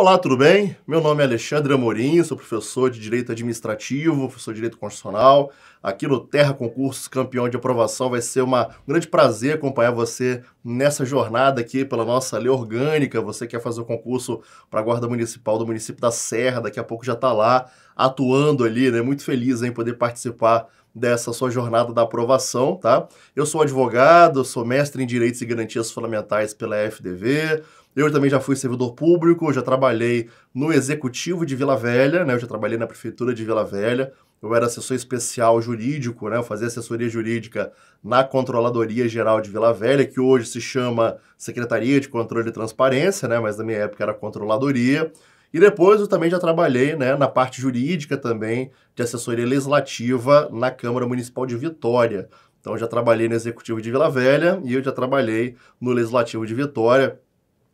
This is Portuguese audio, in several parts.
Olá, tudo bem? Meu nome é Alexandre Amorim, sou professor de Direito Administrativo, professor de Direito Constitucional. Aqui no Terra Concursos Campeão de Aprovação vai ser uma, um grande prazer acompanhar você nessa jornada aqui pela nossa lei orgânica. Você quer fazer o concurso para a Guarda Municipal do município da Serra, daqui a pouco já está lá atuando ali, né? Muito feliz em poder participar dessa sua jornada da aprovação, tá? Eu sou advogado, sou mestre em Direitos e Garantias Fundamentais pela FDV, eu também já fui servidor público, já trabalhei no executivo de Vila Velha, né? Eu já trabalhei na prefeitura de Vila Velha. Eu era assessor especial jurídico, né? Eu fazia assessoria jurídica na Controladoria Geral de Vila Velha, que hoje se chama Secretaria de Controle e Transparência, né? Mas na minha época era Controladoria. E depois eu também já trabalhei né, na parte jurídica também, de assessoria legislativa na Câmara Municipal de Vitória. Então já trabalhei no Executivo de Vila Velha e eu já trabalhei no Legislativo de Vitória.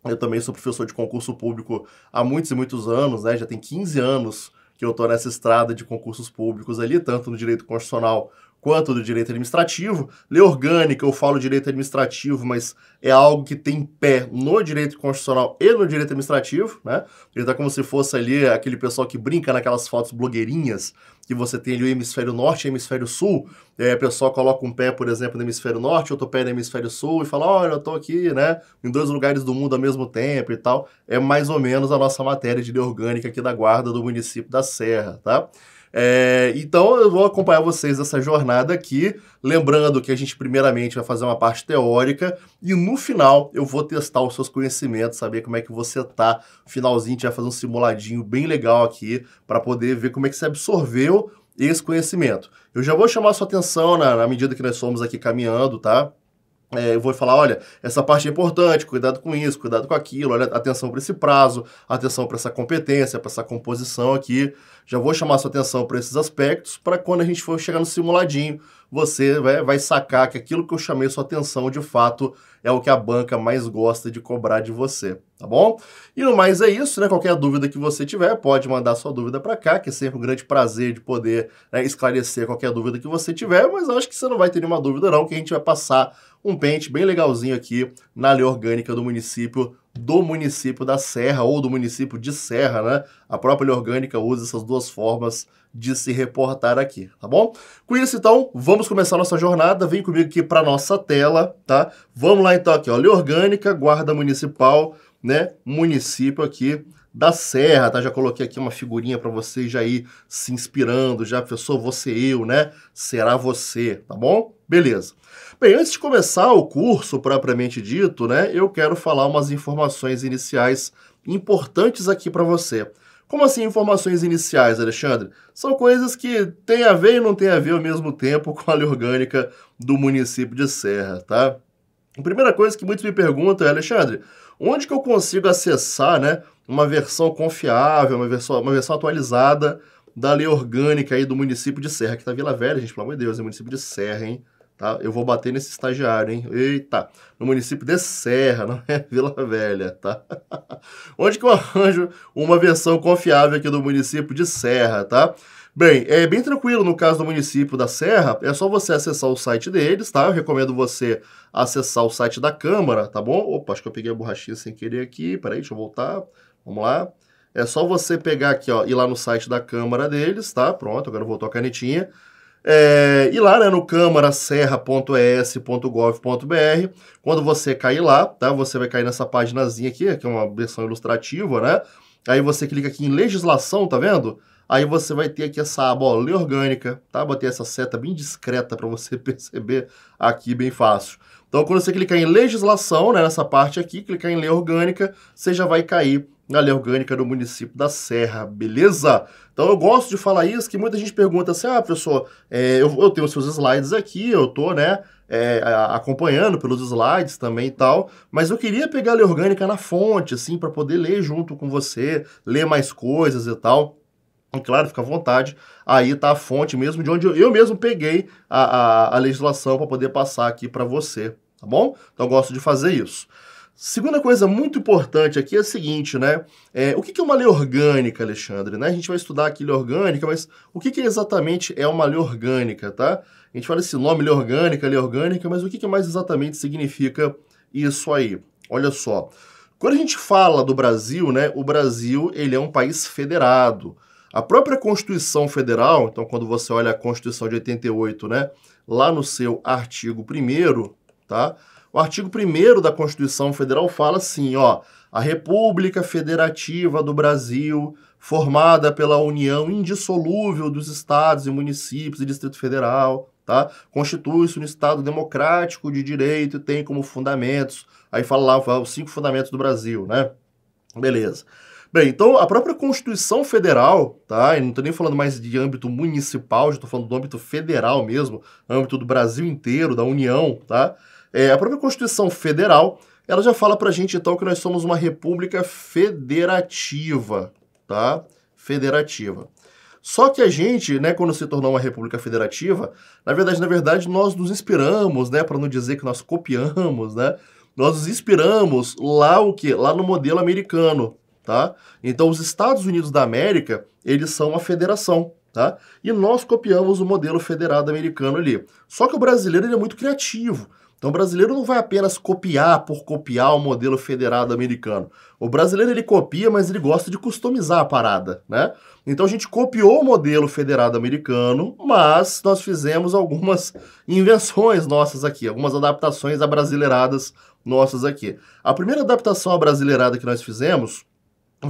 Eu também sou professor de concurso público há muitos e muitos anos, né? Já tem 15 anos que eu estou nessa estrada de concursos públicos ali, tanto no direito constitucional quanto do direito administrativo. Lei orgânica, eu falo direito administrativo, mas é algo que tem pé no direito constitucional e no direito administrativo, né? Ele tá como se fosse ali aquele pessoal que brinca naquelas fotos blogueirinhas, que você tem ali o hemisfério norte e o hemisfério sul. É, a pessoal coloca um pé, por exemplo, no hemisfério norte, outro pé no hemisfério sul e fala: olha, eu tô aqui, né, em dois lugares do mundo ao mesmo tempo e tal. É mais ou menos a nossa matéria de lei orgânica aqui da guarda do município da Serra, tá? É, então eu vou acompanhar vocês nessa jornada aqui, lembrando que a gente primeiramente vai fazer uma parte teórica e no final eu vou testar os seus conhecimentos, saber como é que você tá. finalzinho a gente vai fazer um simuladinho bem legal aqui para poder ver como é que você absorveu esse conhecimento. Eu já vou chamar sua atenção na, na medida que nós somos aqui caminhando, tá? É, eu vou falar, olha, essa parte é importante, cuidado com isso, cuidado com aquilo, olha, atenção para esse prazo, atenção para essa competência, para essa composição aqui. Já vou chamar sua atenção para esses aspectos para quando a gente for chegar no simuladinho, você vai, né, vai sacar que aquilo que eu chamei sua atenção, de fato, é o que a banca mais gosta de cobrar de você, tá bom? E no mais é isso, né? Qualquer dúvida que você tiver, pode mandar sua dúvida para cá, que é sempre um grande prazer de poder né, esclarecer qualquer dúvida que você tiver, mas acho que você não vai ter nenhuma dúvida não, que a gente vai passar um pente bem legalzinho aqui na lei orgânica do município do município da Serra ou do município de Serra, né? A própria lei orgânica usa essas duas formas de se reportar aqui, tá bom? Com isso, então, vamos começar nossa jornada. Vem comigo aqui para nossa tela, tá? Vamos lá, então, aqui, ó. Lei orgânica, guarda municipal, né? Município aqui da Serra, tá? Já coloquei aqui uma figurinha para vocês já ir se inspirando, já, professor, você, eu, né? Será você, tá bom? Beleza. Bem, antes de começar o curso propriamente dito, né, eu quero falar umas informações iniciais importantes aqui para você. Como assim informações iniciais, Alexandre? São coisas que têm a ver e não têm a ver ao mesmo tempo com a lei orgânica do município de Serra, tá? A primeira coisa que muitos me perguntam é, Alexandre, onde que eu consigo acessar né, uma versão confiável, uma versão, uma versão atualizada da lei orgânica aí do município de Serra, que tá Vila Velha, gente, pelo amor de Deus, é município de Serra, hein? Tá? Eu vou bater nesse estagiário, hein? Eita, no município de Serra, não é Vila Velha, tá? Onde que eu arranjo uma versão confiável aqui do município de Serra, tá? Bem, é bem tranquilo no caso do município da Serra, é só você acessar o site deles, tá? Eu recomendo você acessar o site da Câmara, tá bom? Opa, acho que eu peguei a borrachinha sem querer aqui, peraí, deixa eu voltar, vamos lá. É só você pegar aqui, ó, ir lá no site da Câmara deles, tá? Pronto, agora voltou a canetinha é, e lá né, no câmara.serra.es.gov.br, quando você cair lá, tá? Você vai cair nessa paginazinha aqui, que é uma versão ilustrativa, né? Aí você clica aqui em legislação, tá vendo? Aí você vai ter aqui essa aba, ó, lei orgânica, tá? Botei essa seta bem discreta para você perceber aqui bem fácil. Então, quando você clicar em legislação, né, nessa parte aqui, clicar em lei orgânica, você já vai cair na lei orgânica do município da Serra, beleza? Então eu gosto de falar isso, que muita gente pergunta assim, ah, pessoal, é, eu, eu, tenho os seus slides aqui, eu tô, né, é, acompanhando pelos slides também e tal, mas eu queria pegar a lei orgânica na fonte, assim, para poder ler junto com você, ler mais coisas e tal. E claro, fica à vontade, aí tá a fonte mesmo de onde eu, eu mesmo peguei a, a, a legislação para poder passar aqui para você, tá bom? Então eu gosto de fazer isso. Segunda coisa muito importante aqui é a seguinte, né? É, o que é uma lei orgânica, Alexandre? Né? A gente vai estudar aqui lei orgânica, mas o que, que exatamente é uma lei orgânica, tá? A gente fala esse nome, lei orgânica, lei orgânica, mas o que, que mais exatamente significa isso aí? Olha só, quando a gente fala do Brasil, né? O Brasil, ele é um país federado. A própria Constituição Federal, então quando você olha a Constituição de 88, né? Lá no seu artigo 1 tá? O artigo 1 da Constituição Federal fala assim, ó: a República Federativa do Brasil, formada pela união indissolúvel dos estados e municípios e Distrito Federal, tá? Constitui-se um estado democrático de direito e tem como fundamentos, aí fala lá os cinco fundamentos do Brasil, né? Beleza. Bem, então a própria Constituição Federal, tá? e não estou nem falando mais de âmbito municipal, já estou falando do âmbito federal mesmo, âmbito do Brasil inteiro, da União, tá? É, a própria Constituição Federal, ela já fala para gente, então, que nós somos uma república federativa, tá? Federativa. Só que a gente, né, quando se tornou uma república federativa, na verdade, na verdade, nós nos inspiramos, né, para não dizer que nós copiamos, né? Nós nos inspiramos lá o que? Lá no modelo americano, tá? Então, os Estados Unidos da América, eles são uma federação, tá? E nós copiamos o modelo federado americano ali. Só que o brasileiro ele é muito criativo. Então o brasileiro não vai apenas copiar por copiar o modelo federado americano. O brasileiro ele copia, mas ele gosta de customizar a parada, né? Então a gente copiou o modelo federado americano, mas nós fizemos algumas invenções nossas aqui, algumas adaptações abrasileiradas nossas aqui. A primeira adaptação abrasileirada que nós fizemos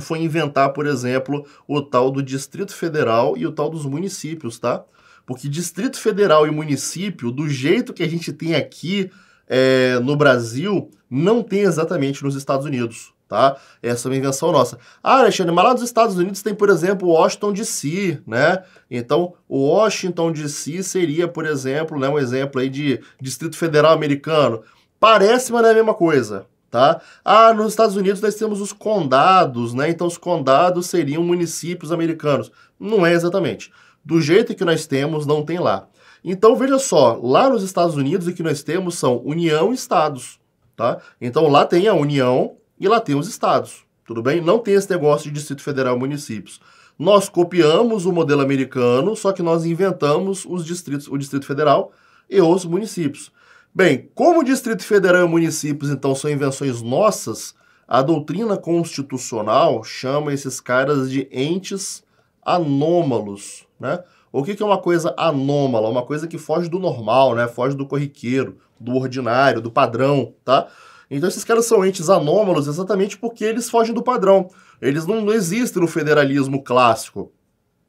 foi inventar, por exemplo, o tal do Distrito Federal e o tal dos municípios, tá? Porque Distrito Federal e município, do jeito que a gente tem aqui é, no Brasil, não tem exatamente nos Estados Unidos. Tá? Essa é uma invenção nossa. Ah, Alexandre, mas lá nos Estados Unidos tem, por exemplo, Washington DC, né? Então, Washington DC seria, por exemplo, né, um exemplo aí de Distrito Federal americano. Parece, mas não é a mesma coisa, tá? Ah, nos Estados Unidos nós temos os condados, né? Então, os condados seriam municípios americanos. Não é exatamente. Do jeito que nós temos, não tem lá. Então veja só, lá nos Estados Unidos o que nós temos são União e Estados, tá? Então lá tem a União e lá tem os Estados, tudo bem? Não tem esse negócio de Distrito Federal e municípios. Nós copiamos o modelo americano, só que nós inventamos os distritos, o Distrito Federal e os municípios. Bem, como Distrito Federal e municípios então são invenções nossas, a doutrina constitucional chama esses caras de entes anômalos, né? O que, que é uma coisa anômala? Uma coisa que foge do normal, né? Foge do corriqueiro, do ordinário, do padrão, tá? Então esses caras são entes anômalos exatamente porque eles fogem do padrão. Eles não, não existem no federalismo clássico.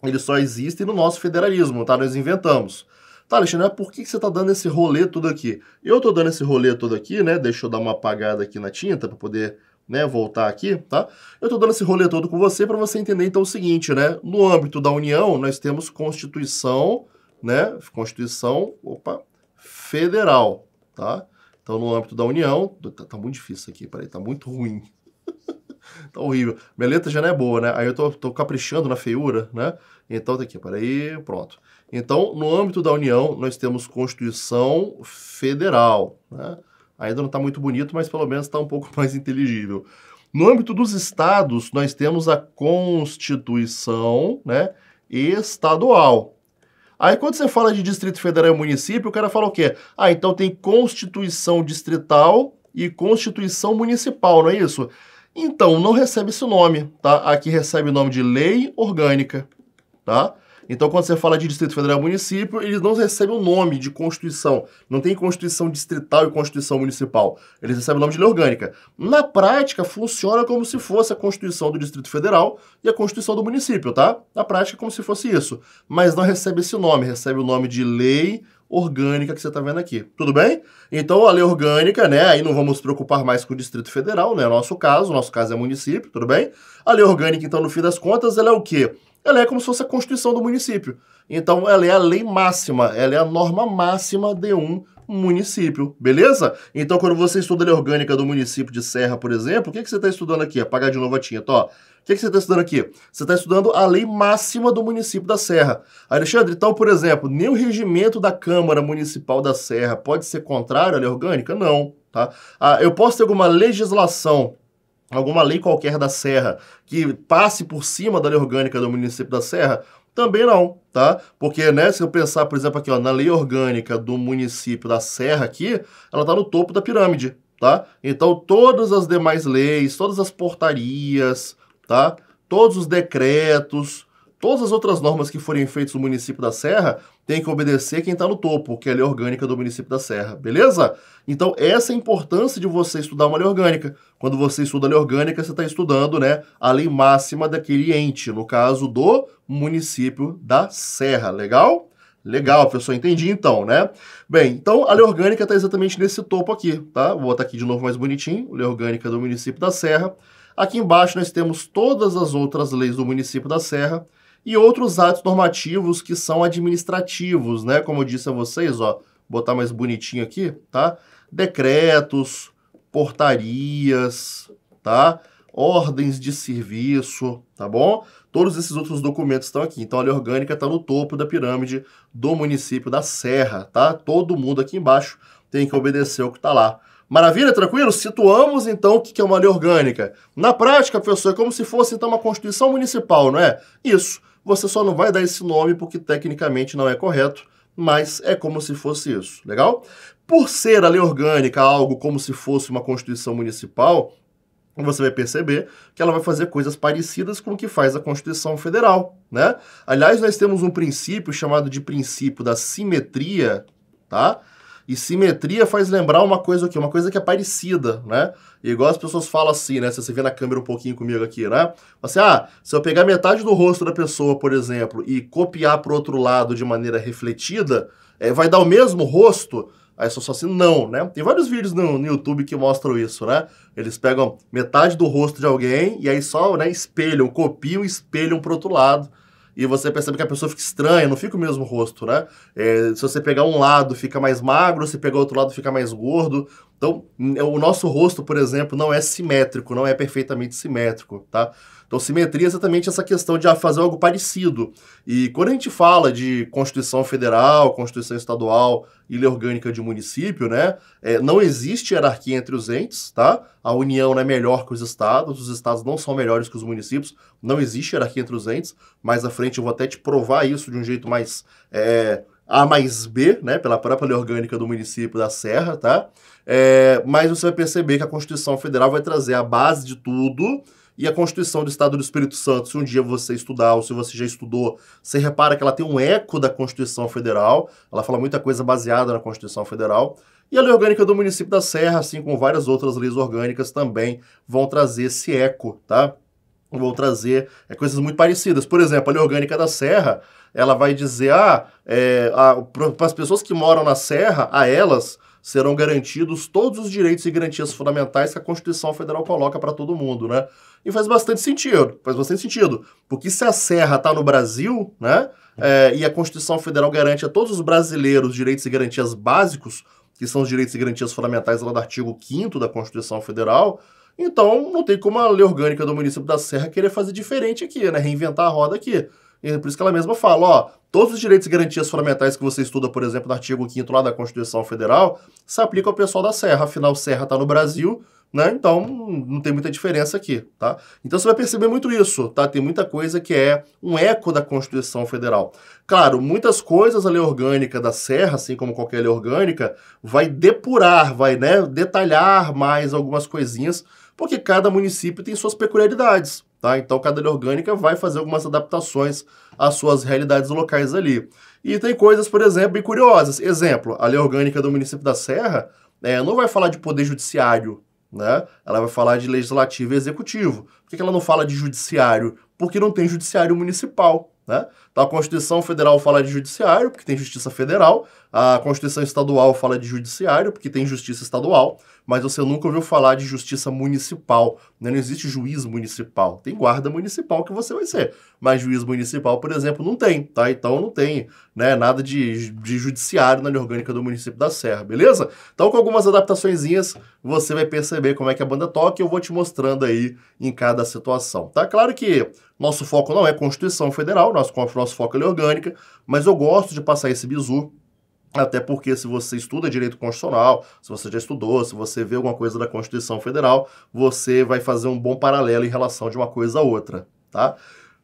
Eles só existem no nosso federalismo, tá? Nós inventamos. Tá, Alexandre, por que, que você tá dando esse rolê todo aqui? Eu tô dando esse rolê todo aqui, né? Deixa eu dar uma apagada aqui na tinta para poder né, voltar aqui, tá? Eu estou dando esse rolê todo com você para você entender então o seguinte, né? No âmbito da União, nós temos Constituição, né? Constituição, opa, federal, tá? Então, no âmbito da União, tá, tá muito difícil aqui, peraí, tá muito ruim. tá horrível. Minha letra já não é boa, né? Aí eu tô, tô caprichando na feiura, né? Então, tá aqui, peraí, pronto. Então, no âmbito da União, nós temos Constituição Federal, né? Ainda não está muito bonito, mas pelo menos está um pouco mais inteligível. No âmbito dos estados, nós temos a Constituição né, estadual. Aí quando você fala de Distrito Federal e município, o cara fala o quê? Ah, então tem Constituição Distrital e Constituição Municipal, não é isso? Então, não recebe esse nome, tá? Aqui recebe o nome de Lei Orgânica, tá? Então, quando você fala de Distrito Federal e município, eles não recebem o nome de Constituição. Não tem Constituição distrital e Constituição municipal. Eles recebem o nome de lei orgânica. Na prática, funciona como se fosse a Constituição do Distrito Federal e a Constituição do município, tá? Na prática, como se fosse isso. Mas não recebe esse nome, recebe o nome de lei orgânica que você está vendo aqui. Tudo bem? Então, a lei orgânica, né? Aí não vamos nos preocupar mais com o Distrito Federal, né? É nosso caso, nosso caso é município, tudo bem? A lei orgânica, então, no fim das contas, ela é o quê? ela é como se fosse a constituição do município. Então, ela é a lei máxima, ela é a norma máxima de um município, beleza? Então, quando você estuda a lei orgânica do município de Serra, por exemplo, o que, é que você está estudando aqui? Apagar de novo a tinta, ó. O que, é que você está estudando aqui? Você está estudando a lei máxima do município da Serra. Alexandre, então, por exemplo, nem o regimento da Câmara Municipal da Serra pode ser contrário à lei orgânica? Não, tá? Ah, eu posso ter alguma legislação alguma lei qualquer da Serra que passe por cima da lei orgânica do município da Serra, também não, tá? Porque, né, se eu pensar, por exemplo, aqui, ó, na lei orgânica do município da Serra aqui, ela tá no topo da pirâmide, tá? Então, todas as demais leis, todas as portarias, tá? Todos os decretos, Todas as outras normas que forem feitas no município da Serra tem que obedecer quem está no topo, que é a lei orgânica do município da Serra, beleza? Então, essa é a importância de você estudar uma lei orgânica. Quando você estuda a lei orgânica, você está estudando né, a lei máxima daquele ente, no caso do município da Serra, legal? Legal, pessoal, entendi então, né? Bem, então a lei orgânica está exatamente nesse topo aqui, tá? Vou botar aqui de novo mais bonitinho, lei orgânica do município da Serra. Aqui embaixo nós temos todas as outras leis do município da Serra e outros atos normativos que são administrativos, né? Como eu disse a vocês, ó, botar mais bonitinho aqui, tá? Decretos, portarias, tá? Ordens de serviço, tá bom? Todos esses outros documentos estão aqui. Então a lei orgânica está no topo da pirâmide do município da Serra, tá? Todo mundo aqui embaixo tem que obedecer o que está lá. Maravilha, tranquilo? Situamos então o que é uma lei orgânica. Na prática, professor, é como se fosse então uma constituição municipal, não é? Isso. Você só não vai dar esse nome porque tecnicamente não é correto, mas é como se fosse isso, legal? Por ser a lei orgânica algo como se fosse uma constituição municipal, você vai perceber que ela vai fazer coisas parecidas com o que faz a Constituição Federal, né? Aliás, nós temos um princípio chamado de princípio da simetria, tá? E simetria faz lembrar uma coisa aqui, uma coisa que é parecida, né? E igual as pessoas falam assim, né? Se você vê na câmera um pouquinho comigo aqui, né? Assim, ah, se eu pegar metade do rosto da pessoa, por exemplo, e copiar para outro lado de maneira refletida, é, vai dar o mesmo rosto? Aí só, só assim, não, né? Tem vários vídeos no, no, YouTube que mostram isso, né? Eles pegam metade do rosto de alguém e aí só né, espelham, copiam e espelham para outro lado e você percebe que a pessoa fica estranha, não fica o mesmo rosto, né? É, se você pegar um lado, fica mais magro, se pegar outro lado, fica mais gordo. Então, o nosso rosto, por exemplo, não é simétrico, não é perfeitamente simétrico, tá? Então, simetria é exatamente essa questão de ah, fazer algo parecido. E quando a gente fala de Constituição Federal, Constituição Estadual e Lei Orgânica de Município, né, é, não existe hierarquia entre os entes, tá? A União não é melhor que os estados, os estados não são melhores que os municípios, não existe hierarquia entre os entes. Mais à frente eu vou até te provar isso de um jeito mais... É, a mais B, né, pela própria lei orgânica do município da Serra, tá? É, mas você vai perceber que a Constituição Federal vai trazer a base de tudo e a Constituição do Estado do Espírito Santo, se um dia você estudar ou se você já estudou, você repara que ela tem um eco da Constituição Federal, ela fala muita coisa baseada na Constituição Federal. E a Lei Orgânica do Município da Serra, assim como várias outras leis orgânicas, também vão trazer esse eco, tá? vão trazer é, coisas muito parecidas. Por exemplo, a lei orgânica da serra, ela vai dizer, ah, é, para as pessoas que moram na serra, a elas serão garantidos todos os direitos e garantias fundamentais que a Constituição Federal coloca para todo mundo, né? E faz bastante sentido, faz bastante sentido, porque se a serra está no Brasil, né, é, e a Constituição Federal garante a todos os brasileiros direitos e garantias básicos, que são os direitos e garantias fundamentais lá do artigo 5 da Constituição Federal, então, não tem como a lei orgânica do município da Serra querer fazer diferente aqui, né? Reinventar a roda aqui. E por isso que ela mesma fala, ó, todos os direitos e garantias fundamentais que você estuda, por exemplo, no artigo 5 lá da Constituição Federal, se aplica ao pessoal da Serra. Afinal, Serra está no Brasil, né? Então, não tem muita diferença aqui, tá? Então, você vai perceber muito isso, tá? Tem muita coisa que é um eco da Constituição Federal. Claro, muitas coisas a lei orgânica da Serra, assim como qualquer lei orgânica, vai depurar, vai, né, detalhar mais algumas coisinhas porque cada município tem suas peculiaridades, tá? Então cada lei orgânica vai fazer algumas adaptações às suas realidades locais ali. E tem coisas, por exemplo, curiosas. Exemplo, a lei orgânica do município da Serra é, não vai falar de poder judiciário, né? Ela vai falar de legislativo e executivo. Por que ela não fala de judiciário? Porque não tem judiciário municipal, né? Então, a Constituição Federal fala de judiciário, porque tem justiça federal. A Constituição Estadual fala de judiciário, porque tem justiça estadual. Mas você nunca ouviu falar de justiça municipal. Né? Não existe juiz municipal. Tem guarda municipal que você vai ser. Mas juiz municipal, por exemplo, não tem, tá? Então não tem né, nada de, de judiciário na lei orgânica do município da Serra, beleza? Então, com algumas adaptaçõezinhas, você vai perceber como é que a banda toca e eu vou te mostrando aí em cada situação, tá? Claro que nosso foco não é Constituição Federal, nosso, nosso pós-foca é orgânica, mas eu gosto de passar esse bizu até porque se você estuda direito constitucional, se você já estudou, se você vê alguma coisa da Constituição Federal, você vai fazer um bom paralelo em relação de uma coisa a outra, tá?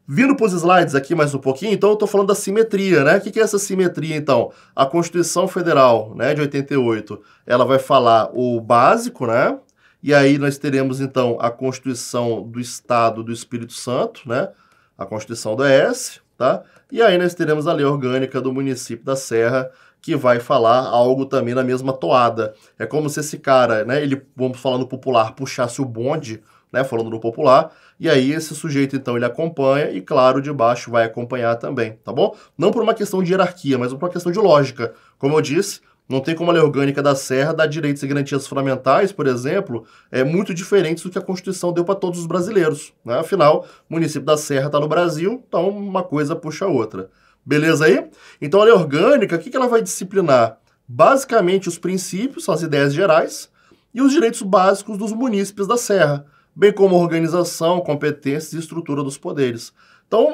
Vindo para os slides aqui mais um pouquinho, então eu estou falando da simetria, né? O que é essa simetria, então? A Constituição Federal, né, de 88, ela vai falar o básico, né? E aí nós teremos, então, a Constituição do Estado do Espírito Santo, né? A Constituição do ES, tá? E aí nós teremos a lei orgânica do município da Serra, que vai falar algo também na mesma toada. É como se esse cara, né, ele, vamos falar no popular, puxasse o bonde, né, falando no popular, e aí esse sujeito então ele acompanha e claro, de baixo vai acompanhar também, tá bom? Não por uma questão de hierarquia, mas por uma questão de lógica. Como eu disse, não tem como a lei orgânica da Serra dar direitos e garantias fundamentais, por exemplo, é muito diferentes do que a Constituição deu para todos os brasileiros. Né? Afinal, o município da Serra está no Brasil, então uma coisa puxa a outra. Beleza aí? Então a lei orgânica, o que, que ela vai disciplinar? Basicamente os princípios, as ideias gerais, e os direitos básicos dos munícipes da Serra, bem como a organização, competências e estrutura dos poderes. Então,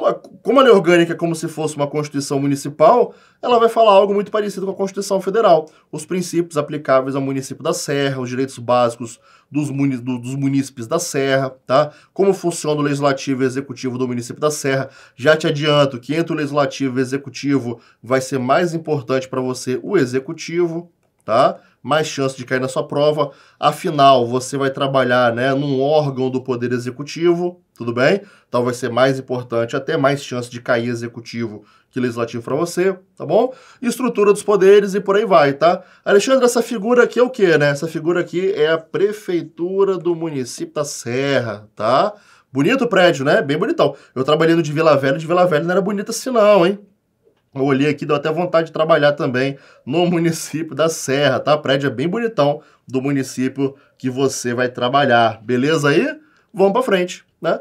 como a lei orgânica é como se fosse uma constituição municipal, ela vai falar algo muito parecido com a Constituição Federal. Os princípios aplicáveis ao município da Serra, os direitos básicos dos, muni do, dos munícipes da Serra, tá? Como funciona o legislativo e executivo do município da Serra. Já te adianto que entre o legislativo e o executivo vai ser mais importante para você o executivo, tá? mais chance de cair na sua prova. Afinal, você vai trabalhar né, num órgão do Poder Executivo, tudo bem? Então vai ser mais importante, até mais chance de cair executivo que legislativo para você, tá bom? Estrutura dos poderes e por aí vai, tá? Alexandre, essa figura aqui é o quê, né? Essa figura aqui é a prefeitura do município da Serra, tá? Bonito o prédio, né? Bem bonitão. Eu trabalhei no de Vila Velha, de Vila Velha não era bonita assim não, hein? Eu olhei aqui, deu até vontade de trabalhar também no município da Serra, tá? A prédio é bem bonitão do município que você vai trabalhar, beleza aí? Vamos para frente, né?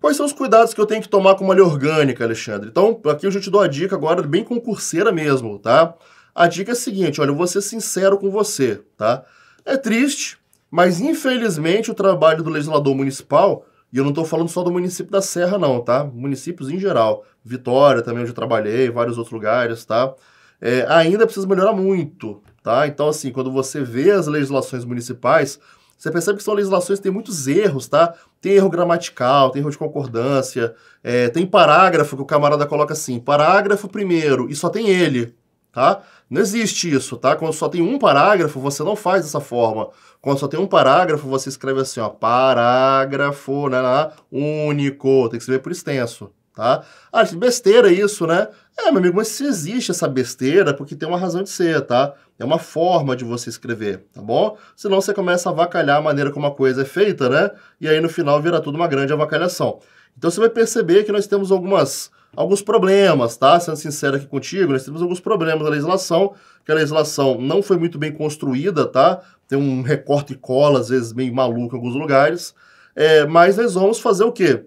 Quais são os cuidados que eu tenho que tomar com uma orgânica, Alexandre? Então, aqui eu já te dou a dica agora, bem concurseira mesmo, tá? A dica é a seguinte, olha, eu vou ser sincero com você, tá? É triste, mas infelizmente o trabalho do legislador municipal e eu não estou falando só do município da Serra, não, tá? Municípios em geral. Vitória também, onde eu trabalhei, vários outros lugares, tá? É, ainda precisa melhorar muito, tá? Então, assim, quando você vê as legislações municipais, você percebe que são legislações que têm muitos erros, tá? Tem erro gramatical, tem erro de concordância, é, tem parágrafo que o camarada coloca assim, parágrafo primeiro, e só tem ele, tá? Não existe isso, tá? Quando só tem um parágrafo, você não faz dessa forma. Quando só tem um parágrafo, você escreve assim, ó, parágrafo, né, né único, tem que escrever por extenso, tá? Ah, besteira isso, né? É, meu amigo, mas se existe essa besteira, é porque tem uma razão de ser, tá? É uma forma de você escrever, tá bom? Senão você começa a avacalhar a maneira como a coisa é feita, né? E aí no final vira tudo uma grande avacalhação. Então você vai perceber que nós temos algumas alguns problemas, tá? Sendo sincero aqui contigo, nós temos alguns problemas na legislação, que a legislação não foi muito bem construída, tá? Tem um recorte e cola, às vezes, meio maluco em alguns lugares. É, mas nós vamos fazer o quê?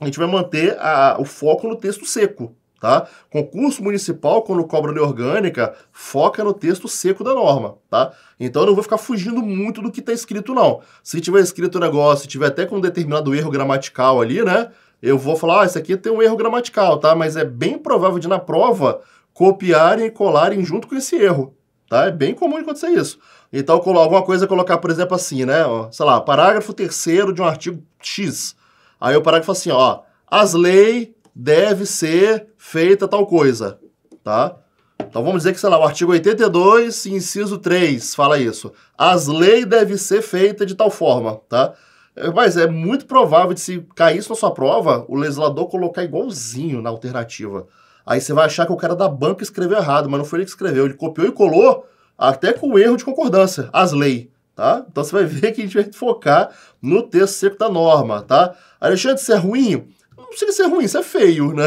A gente vai manter a, o foco no texto seco, tá? Concurso municipal, quando cobra lei orgânica, foca no texto seco da norma, tá? Então eu não vou ficar fugindo muito do que está escrito, não. Se tiver escrito o negócio, se tiver até com um determinado erro gramatical ali, né? eu vou falar, ah, isso aqui tem um erro gramatical, tá? Mas é bem provável de, na prova, copiarem e colarem junto com esse erro, tá? É bem comum acontecer isso. Então, alguma coisa é colocar, por exemplo, assim, né? sei lá, parágrafo terceiro de um artigo X. Aí o parágrafo assim, ó, as leis deve ser feita tal coisa, tá? Então vamos dizer que, sei lá, o artigo 82, inciso 3, fala isso. As leis devem ser feitas de tal forma, tá? É, mas é muito provável de se cair isso na sua prova, o legislador colocar igualzinho na alternativa. Aí você vai achar que o cara da banca escreveu errado, mas não foi ele que escreveu. Ele copiou e colou até com erro de concordância, as leis. Tá? Então você vai ver que a gente vai focar no texto seco da norma, tá? Alexandre, isso é ruim? não precisa ser ruim, isso é feio, né?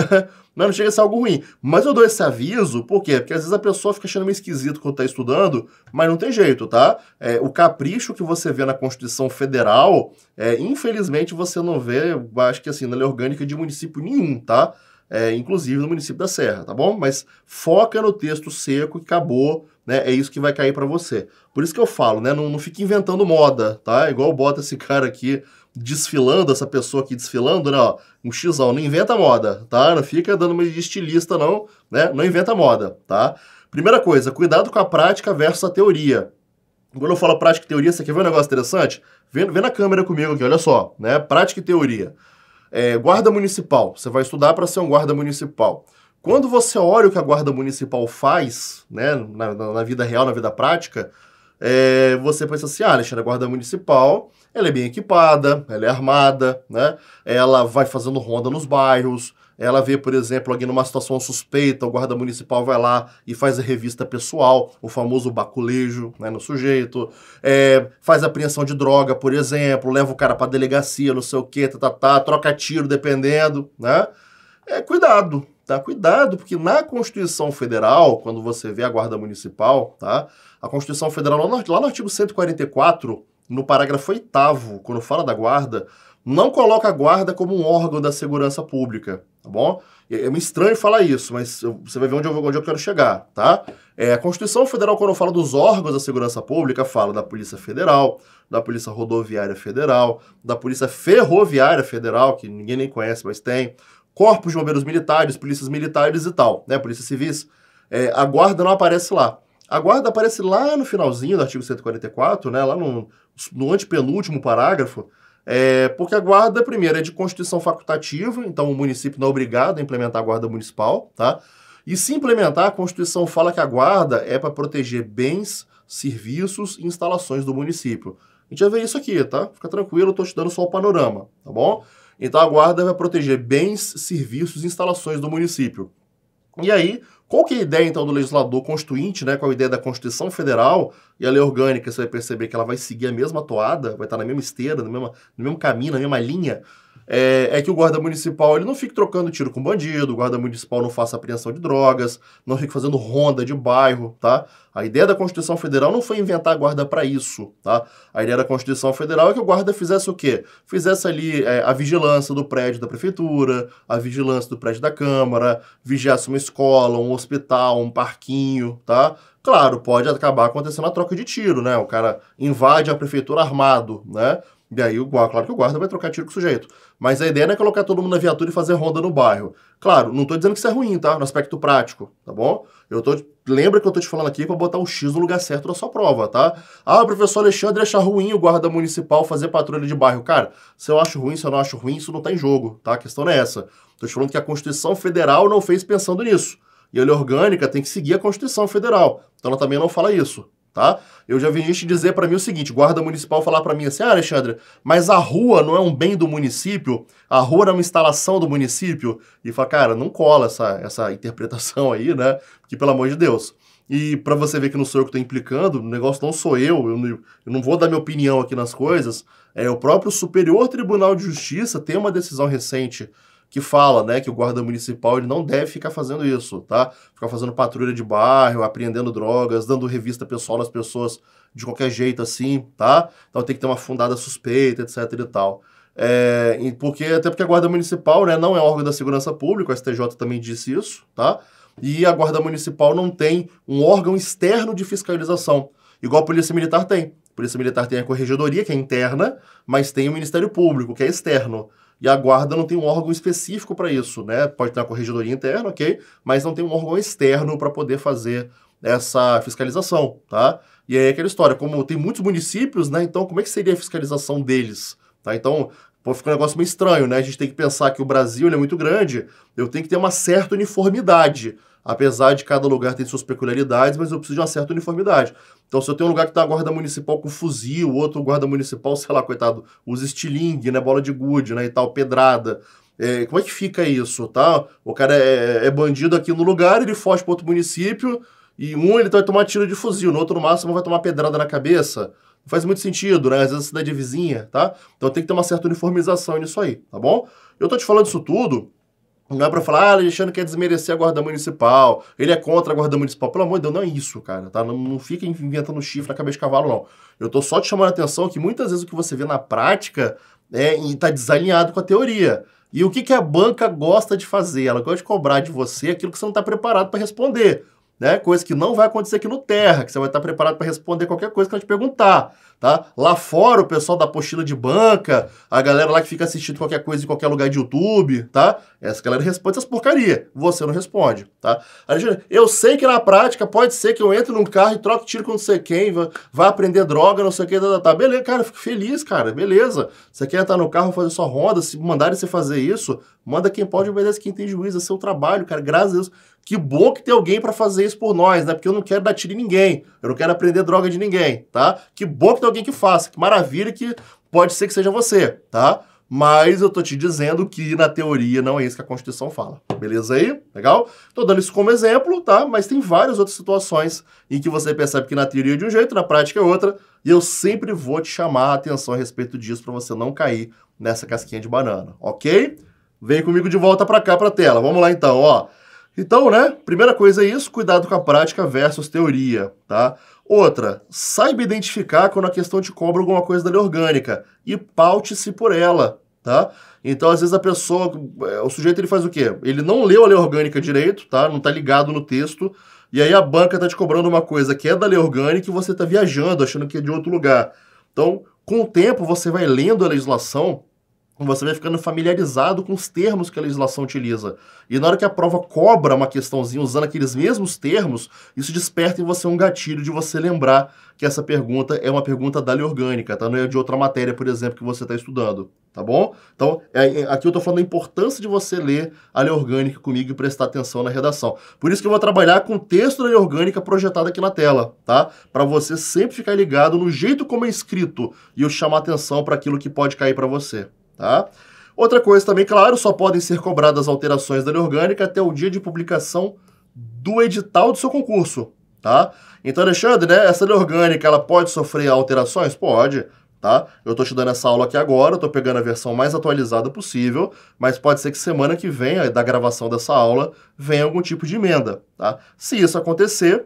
Não, não chega a ser algo ruim. Mas eu dou esse aviso, por quê? Porque às vezes a pessoa fica achando meio esquisito quando está estudando, mas não tem jeito, tá? É, o capricho que você vê na Constituição Federal, é, infelizmente você não vê, acho que assim, na lei orgânica de município nenhum, tá? É, inclusive no município da Serra, tá bom? Mas foca no texto seco que acabou, né? É isso que vai cair para você. Por isso que eu falo, né? Não, não fique inventando moda, tá? Igual bota esse cara aqui desfilando, essa pessoa aqui desfilando, né? Ó, um xão, não inventa moda, tá? Não fica dando uma estilista, não, né? Não inventa moda, tá? Primeira coisa, cuidado com a prática versus a teoria. Quando eu falo prática e teoria, você quer ver um negócio interessante? Vê, na câmera comigo aqui, olha só, né? Prática e teoria. É, guarda municipal, você vai estudar para ser um guarda municipal. Quando você olha o que a guarda municipal faz, né, na, na vida real, na vida prática, é, você pensa assim, ah, Alexandre, a é Guarda Municipal, ela é bem equipada, ela é armada, né? Ela vai fazendo ronda nos bairros, ela vê, por exemplo, alguém numa situação suspeita, o guarda municipal vai lá e faz a revista pessoal, o famoso baculejo né, no sujeito, é, faz apreensão de droga, por exemplo, leva o cara para delegacia, não sei o quê, tá, tá, tá, troca tiro, dependendo, né? É, cuidado, tá? Cuidado, porque na Constituição Federal, quando você vê a Guarda Municipal, tá? A Constituição Federal, lá no, lá no artigo 144, no parágrafo 8 quando fala da Guarda, não coloca a Guarda como um órgão da segurança pública, tá bom? É, meio é estranho falar isso, mas você vai ver onde eu, onde eu quero chegar, tá? É, a Constituição Federal, quando fala dos órgãos da segurança pública, fala da Polícia Federal, da Polícia Rodoviária Federal, da Polícia Ferroviária Federal, que ninguém nem conhece, mas tem, corpos de bombeiros militares, polícias militares e tal, né? Polícia civis. É, a guarda não aparece lá. A guarda aparece lá no finalzinho do artigo 144, né? Lá no, no antepenúltimo parágrafo, é, porque a guarda, primeiro, é de constituição facultativa, então o município não é obrigado a implementar a guarda municipal, tá? E se implementar, a Constituição fala que a guarda é para proteger bens, serviços e instalações do município. A gente vai ver isso aqui, tá? Fica tranquilo, eu estou te dando só o panorama, tá bom? Então a guarda vai proteger bens, serviços e instalações do município. E aí, qual que é a ideia então do legislador constituinte, né, com a ideia da Constituição Federal e a lei orgânica, você vai perceber que ela vai seguir a mesma toada, vai estar na mesma esteira, no mesmo, no mesmo caminho, na mesma linha é, é, que o guarda municipal ele não fique trocando tiro com bandido, o guarda municipal não faça apreensão de drogas, não fique fazendo ronda de bairro, tá? A ideia da Constituição Federal não foi inventar a guarda para isso, tá? A ideia da Constituição Federal é que o guarda fizesse o quê? Fizesse ali é, a vigilância do prédio da prefeitura, a vigilância do prédio da Câmara, vigiasse uma escola, um hospital, um parquinho, tá? Claro, pode acabar acontecendo a troca de tiro, né? O cara invade a prefeitura armado, né? E aí, o guarda, claro que o guarda vai trocar tiro com o sujeito. Mas a ideia não é colocar todo mundo na viatura e fazer ronda no bairro. Claro, não estou dizendo que isso é ruim, tá? No aspecto prático, tá bom? Eu tô. Lembra que eu estou te falando aqui para botar o X no lugar certo da sua prova, tá? Ah, o professor Alexandre achar ruim o guarda municipal fazer patrulha de bairro. Cara, se eu acho ruim, se eu não acho ruim, isso não está em jogo, tá? A questão não é essa. Estou te falando que a Constituição Federal não fez pensando nisso. E a lei orgânica tem que seguir a Constituição Federal. Então ela também não fala isso, tá? Eu já vi gente dizer para mim o seguinte, guarda municipal falar para mim assim, ah, Alexandre, mas a rua não é um bem do município? A rua não é uma instalação do município? E fala, cara, não cola essa, essa interpretação aí, né? Que pelo amor de Deus. E para você ver que não sou eu que estou implicando, o negócio não sou eu, eu não, eu não vou dar minha opinião aqui nas coisas, é o próprio Superior Tribunal de Justiça tem uma decisão recente que fala, né, que o guarda municipal ele não deve ficar fazendo isso, tá? Ficar fazendo patrulha de bairro, apreendendo drogas, dando revista pessoal nas pessoas de qualquer jeito assim, tá? Então tem que ter uma fundada suspeita, etc e tal. É, porque, até porque a Guarda Municipal né, não é órgão da segurança pública, o STJ também disse isso, tá? E a Guarda Municipal não tem um órgão externo de fiscalização, igual a Polícia Militar tem. A Polícia Militar tem a Corregedoria, que é interna, mas tem o Ministério Público, que é externo. E a guarda não tem um órgão específico para isso, né? Pode ter uma corregedoria interna, ok, mas não tem um órgão externo para poder fazer essa fiscalização, tá? E aí é aquela história, como tem muitos municípios, né? Então, como é que seria a fiscalização deles? Tá? Então, pô, fica um negócio meio estranho, né? A gente tem que pensar que o Brasil é muito grande, eu tenho que ter uma certa uniformidade apesar de cada lugar ter suas peculiaridades, mas eu preciso de uma certa uniformidade. Então, se eu tenho um lugar que está a guarda municipal com fuzil, outro guarda municipal, sei lá, coitado, usa estilingue, né, bola de gude, né, e tal, pedrada, é, como é que fica isso, tá? O cara é, é bandido aqui no lugar, ele foge para outro município, e um ele vai tomar tiro de fuzil, no outro, no máximo, vai tomar pedrada na cabeça. Não faz muito sentido, né? Às vezes a cidade é vizinha, tá? Então tem que ter uma certa uniformização nisso aí, tá bom? Eu tô te falando isso tudo não é pra falar, ah, Alexandre quer desmerecer a guarda municipal, ele é contra a guarda municipal. Pelo amor de Deus, não é isso, cara, tá? Não, não fica inventando chifre na cabeça de cavalo, não. Eu tô só te chamando a atenção que muitas vezes o que você vê na prática é, tá desalinhado com a teoria. E o que, que a banca gosta de fazer? Ela gosta de cobrar de você aquilo que você não está preparado para responder. Né? Coisa que não vai acontecer aqui no Terra, que você vai estar tá preparado para responder qualquer coisa que ela te perguntar tá? Lá fora, o pessoal da apostila de banca, a galera lá que fica assistindo qualquer coisa em qualquer lugar de YouTube, tá? Essa galera responde essas porcaria. Você não responde, tá? Alexandre, eu sei que na prática pode ser que eu entre num carro e troque tiro com não sei quem, vai aprender droga, não sei o que, tá, tá, tá. Beleza, cara, fico feliz, cara, beleza. Você quer entrar no carro, fazer sua ronda, se mandarem você fazer isso, manda quem pode, obedece quem tem juízo, é seu trabalho, cara, graças a Deus que bom que tem alguém para fazer isso por nós, né? Porque eu não quero dar tiro em ninguém, eu não quero aprender droga de ninguém, tá? Que bom que tem alguém que faça, que maravilha que pode ser que seja você, tá? Mas eu tô te dizendo que na teoria não é isso que a Constituição fala. Beleza aí? Legal? Tô dando isso como exemplo, tá? Mas tem várias outras situações em que você percebe que na teoria é de um jeito, na prática é outra, e eu sempre vou te chamar a atenção a respeito disso para você não cair nessa casquinha de banana, OK? Vem comigo de volta para cá para a tela. Vamos lá então, ó. Então, né, primeira coisa é isso, cuidado com a prática versus teoria, tá? Outra, saiba identificar quando a questão te cobra alguma coisa da lei orgânica e paute-se por ela, tá? Então, às vezes a pessoa, é, o sujeito ele faz o quê? Ele não leu a lei orgânica direito, tá? Não tá ligado no texto, e aí a banca tá te cobrando uma coisa que é da lei orgânica e você tá viajando, achando que é de outro lugar. Então, com o tempo você vai lendo a legislação você vai ficando familiarizado com os termos que a legislação utiliza. E na hora que a prova cobra uma questãozinha usando aqueles mesmos termos, isso desperta em você um gatilho de você lembrar que essa pergunta é uma pergunta da lei orgânica, tá? Não é de outra matéria, por exemplo, que você está estudando, tá bom? Então, é, é aqui eu estou falando da importância de você ler a lei orgânica comigo e prestar atenção na redação. Por isso que eu vou trabalhar com o texto da lei orgânica projetado aqui na tela, tá? Para você sempre ficar ligado no jeito como é escrito e eu chamar atenção para aquilo que pode cair para você. Tá? Outra coisa também, claro, só podem ser cobradas alterações da lei orgânica até o dia de publicação do edital do seu concurso. Tá? Então, Alexandre, né, essa lei orgânica ela pode sofrer alterações? Pode. Tá? Eu estou te dando essa aula aqui agora, estou pegando a versão mais atualizada possível, mas pode ser que semana que vem, da gravação dessa aula, venha algum tipo de emenda, tá? Se isso acontecer,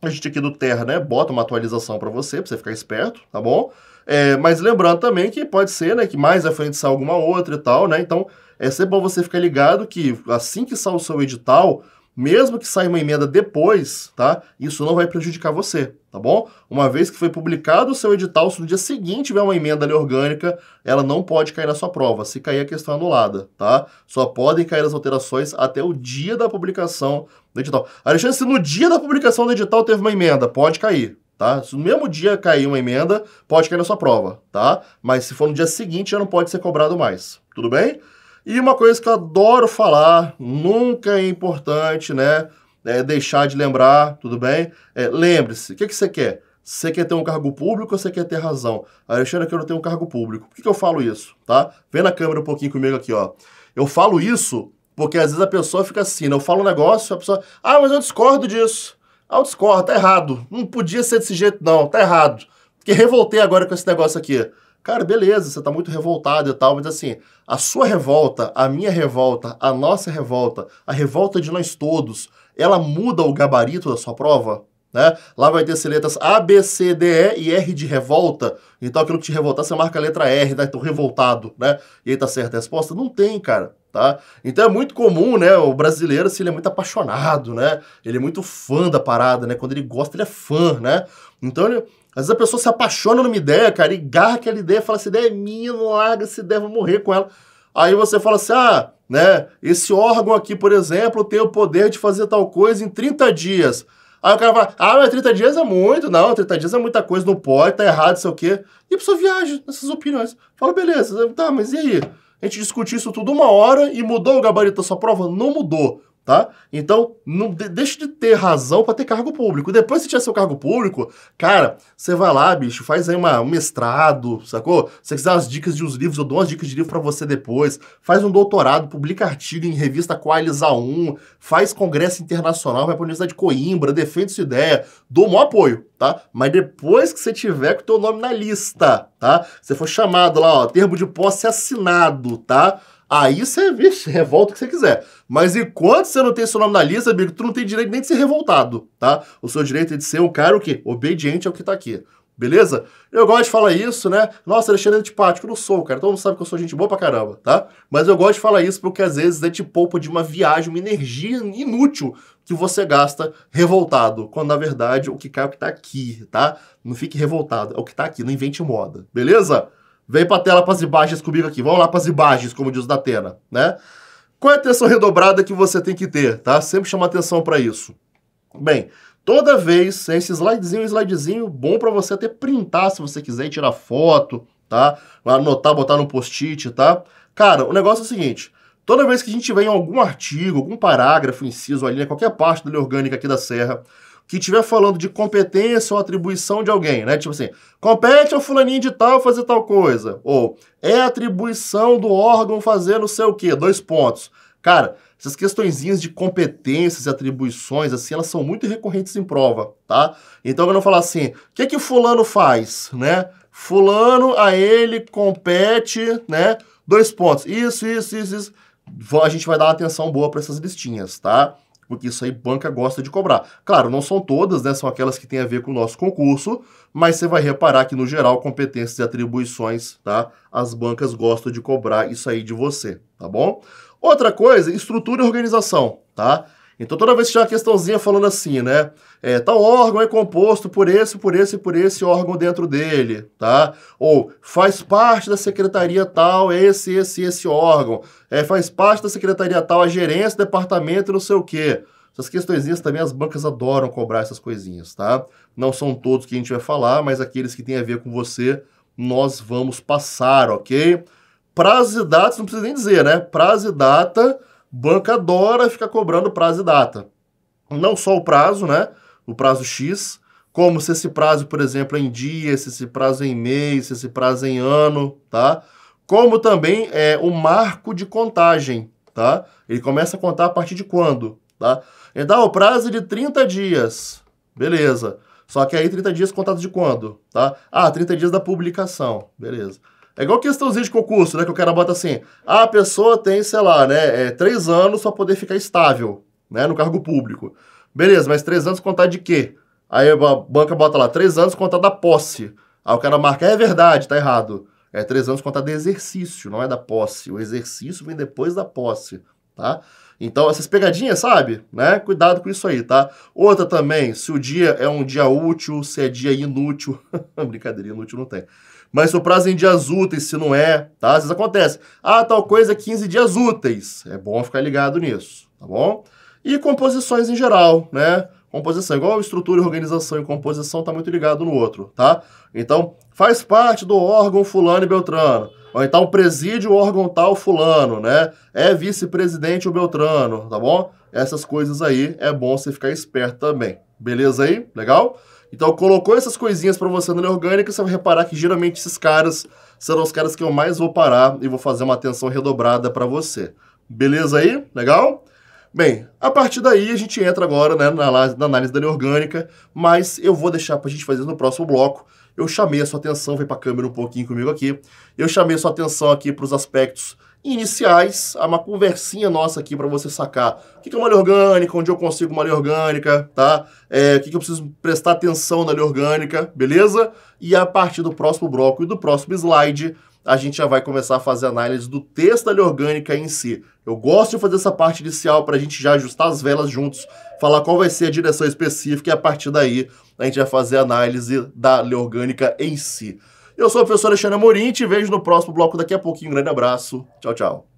a gente aqui do Terra, né, bota uma atualização para você, para você ficar esperto, tá bom? É, mas lembrando também que pode ser, né, que mais à frente saia alguma outra e tal, né? Então, é sempre bom você ficar ligado que assim que sair o seu edital, mesmo que saia uma emenda depois, tá? Isso não vai prejudicar você, tá bom? Uma vez que foi publicado o seu edital, se no dia seguinte tiver uma emenda ali orgânica, ela não pode cair na sua prova. Se cair, a questão é anulada, tá? Só podem cair as alterações até o dia da publicação do edital. Alexandre, se no dia da publicação do edital teve uma emenda, pode cair, tá? Se no mesmo dia cair uma emenda, pode cair na sua prova, tá? Mas se for no dia seguinte, já não pode ser cobrado mais, tudo bem? E uma coisa que eu adoro falar, nunca é importante, né? É deixar de lembrar, tudo bem? É, Lembre-se, o que, que você quer? Você quer ter um cargo público ou você quer ter razão? Alexandre, eu quero ter um cargo público. Por que, que eu falo isso, tá? Vem na câmera um pouquinho comigo aqui, ó. Eu falo isso porque às vezes a pessoa fica assim, né? Eu falo um negócio, a pessoa, ah, mas eu discordo disso. Ah, eu discordo, tá errado. Não podia ser desse jeito, não, tá errado. Porque revoltei agora com esse negócio aqui. Cara, beleza, você tá muito revoltado e tal, mas assim, a sua revolta, a minha revolta, a nossa revolta, a revolta de nós todos, ela muda o gabarito da sua prova? Né? Lá vai ter as letras A, B, C, D, E e R de revolta. Então aquilo que te revoltar, você marca a letra R, né? Então revoltado, né? E aí tá certa a resposta? Não tem, cara tá? Então é muito comum, né? O brasileiro, se assim, ele é muito apaixonado, né? Ele é muito fã da parada, né? Quando ele gosta, ele é fã, né? Então ele, às vezes a pessoa se apaixona numa ideia, cara, e garra aquela ideia, fala, essa ideia é minha, não larga essa ideia, vou morrer com ela. Aí você fala assim, ah, né? Esse órgão aqui, por exemplo, tem o poder de fazer tal coisa em 30 dias. Aí o cara fala, ah, mas 30 dias é muito, não, 30 dias é muita coisa, não pode, tá errado, sei o quê. E a pessoa viaja nessas opiniões. Fala, beleza, tá, mas e aí? A gente discutiu isso tudo uma hora e mudou o gabarito da sua prova? Não mudou tá? Então, não de, deixe de ter razão para ter cargo público. Depois que você tiver seu cargo público, cara, você vai lá, bicho, faz aí uma, um mestrado, sacou? Se você quiser umas dicas de uns livros, eu dou umas dicas de livro para você depois. Faz um doutorado, publica artigo em revista Qualis A1, faz congresso internacional, vai pra Universidade de Coimbra, defende sua ideia, dou o maior apoio, tá? Mas depois que você tiver com o teu nome na lista, tá? Você for chamado lá, ó, termo de posse assinado, tá? Aí você vixe, revolta o que você quiser. Mas enquanto você não tem seu nome na lista, amigo, tu não tem direito nem de ser revoltado, tá? O seu direito é de ser um cara o quê? Obediente ao que tá aqui. Beleza? Eu gosto de falar isso, né? Nossa, Alexandre é antipático. Eu não sou, cara. Todo mundo sabe que eu sou gente boa pra caramba, tá? Mas eu gosto de falar isso porque às vezes é de poupa de uma viagem, uma energia inútil que você gasta revoltado. Quando na verdade o que cai é o que tá aqui, tá? Não fique revoltado, é o que tá aqui. Não invente moda, beleza? Vem pra tela pras imagens comigo aqui. Vamos lá pras imagens, como diz da Atena, né? Qual é a atenção redobrada que você tem que ter, tá? Sempre chama atenção para isso. Bem, toda vez, esse slidezinho, slidezinho, bom para você até printar se você quiser tirar foto, tá? Anotar, botar no post-it, tá? Cara, o negócio é o seguinte, toda vez que a gente vem em algum artigo, algum parágrafo, inciso, ali, qualquer parte da lei orgânica aqui da Serra, que estiver falando de competência ou atribuição de alguém, né? Tipo assim, compete ao fulaninho de tal fazer tal coisa. Ou é atribuição do órgão fazer não sei o quê, dois pontos. Cara, essas questõezinhas de competências e atribuições, assim, elas são muito recorrentes em prova, tá? Então, quando eu falar assim, o que que fulano faz, né? Fulano, a ele compete, né? Dois pontos. Isso, isso, isso, isso. A gente vai dar uma atenção boa para essas listinhas, tá? porque isso aí banca gosta de cobrar. Claro, não são todas, né? São aquelas que têm a ver com o nosso concurso, mas você vai reparar que, no geral, competências e atribuições, tá? As bancas gostam de cobrar isso aí de você, tá bom? Outra coisa, estrutura e organização, tá? Então, toda vez que tiver uma questãozinha falando assim, né? é, tal órgão é composto por esse, por esse, por esse órgão dentro dele, tá? Ou faz parte da secretaria tal é esse, esse, esse órgão, é, faz parte da secretaria tal a gerência, departamento, não sei o quê. Essas questões também as bancas adoram cobrar essas coisinhas, tá? Não são todos que a gente vai falar, mas aqueles que têm a ver com você, nós vamos passar, ok? Prazo e datas, não precisa nem dizer, né? Prazo e data, banca adora ficar cobrando prazo e data. Não só o prazo, né? o prazo X, como se esse prazo, por exemplo, é em dia, se esse prazo é em mês, se esse prazo é em ano, tá? Como também é o marco de contagem, tá? Ele começa a contar a partir de quando, tá? Ele dá o prazo de 30 dias, beleza. Só que aí 30 dias contado de quando, tá? Ah, 30 dias da publicação, beleza. É igual questãozinha de concurso, né? Que o cara bota assim, ah, a pessoa tem, sei lá, né, é, três anos para poder ficar estável, né, no cargo público. Beleza, mas três anos contar de quê? Aí a banca bota lá, três anos contar da posse. Aí o cara marca, é verdade, tá errado. É três anos contar de exercício, não é da posse. O exercício vem depois da posse, tá? Então, essas pegadinhas, sabe? Né? Cuidado com isso aí, tá? Outra também, se o dia é um dia útil, se é dia inútil. Brincadeira, inútil não tem. Mas se o prazo é em dias úteis, se não é, tá? Às vezes acontece. Ah, tal coisa é 15 dias úteis. É bom ficar ligado nisso, tá bom? E composições em geral, né? Composição, igual estrutura, organização e composição, está muito ligado no outro, tá? Então, faz parte do órgão fulano e beltrano. Ou então, preside o órgão tal fulano, né? É vice-presidente o beltrano, tá bom? Essas coisas aí, é bom você ficar esperto também. Beleza aí? Legal? Então, colocou essas coisinhas para você na lei orgânica, você vai reparar que geralmente esses caras serão os caras que eu mais vou parar e vou fazer uma atenção redobrada para você. Beleza aí? Legal? Bem, a partir daí a gente entra agora né, na, na análise da lei orgânica, mas eu vou deixar para a gente fazer no próximo bloco. Eu chamei a sua atenção, vem para a câmera um pouquinho comigo aqui. Eu chamei a sua atenção aqui para os aspectos iniciais, há uma conversinha nossa aqui para você sacar o que é uma lei orgânica, onde eu consigo uma lei orgânica, tá? É, o que eu preciso prestar atenção na lei orgânica, beleza? E a partir do próximo bloco e do próximo slide, a gente já vai começar a fazer análise do texto da lei orgânica em si. Eu gosto de fazer essa parte inicial para a gente já ajustar as velas juntos, falar qual vai ser a direção específica e a partir daí a gente vai fazer a análise da lei orgânica em si. Eu sou o professor Alexandre Amorim, te vejo no próximo bloco daqui a pouquinho. Um grande abraço, tchau, tchau.